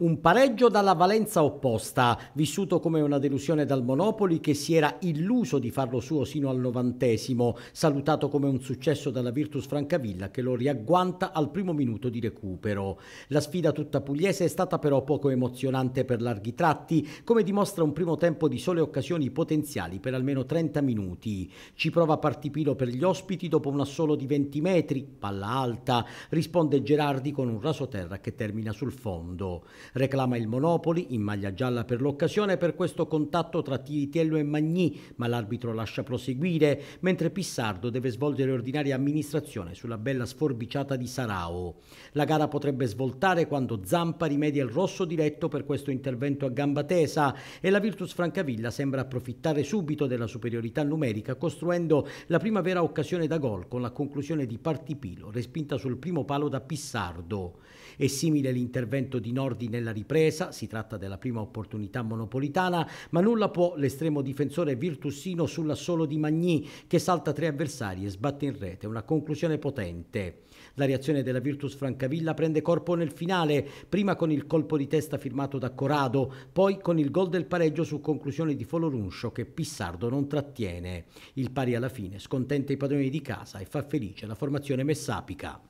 Un pareggio dalla valenza opposta, vissuto come una delusione dal Monopoli che si era illuso di farlo suo sino al novantesimo, salutato come un successo dalla Virtus Francavilla che lo riagguanta al primo minuto di recupero. La sfida tutta pugliese è stata però poco emozionante per larghi tratti, come dimostra un primo tempo di sole occasioni potenziali per almeno 30 minuti. Ci prova Partipilo per gli ospiti dopo un assolo di 20 metri, palla alta, risponde Gerardi con un raso terra che termina sul fondo. Reclama il Monopoli, in maglia gialla per l'occasione, per questo contatto tra Tiritello e Magni, ma l'arbitro lascia proseguire, mentre Pissardo deve svolgere ordinaria amministrazione sulla bella sforbiciata di Sarao. La gara potrebbe svoltare quando Zampa rimedia il rosso diretto per questo intervento a gamba tesa e la Virtus Francavilla sembra approfittare subito della superiorità numerica costruendo la prima vera occasione da gol con la conclusione di Partipilo, respinta sul primo palo da Pissardo. È simile l'intervento di Nordi nel nella ripresa, si tratta della prima opportunità monopolitana, ma nulla può l'estremo difensore virtussino sull'assolo di Magni che salta tre avversari e sbatte in rete, una conclusione potente. La reazione della Virtus Francavilla prende corpo nel finale, prima con il colpo di testa firmato da Corrado, poi con il gol del pareggio su conclusione di Foloruncio che Pissardo non trattiene. Il pari alla fine scontenta i padroni di casa e fa felice la formazione messapica.